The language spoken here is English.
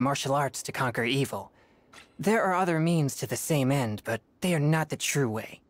martial arts to conquer evil. There are other means to the same end, but they are not the true way.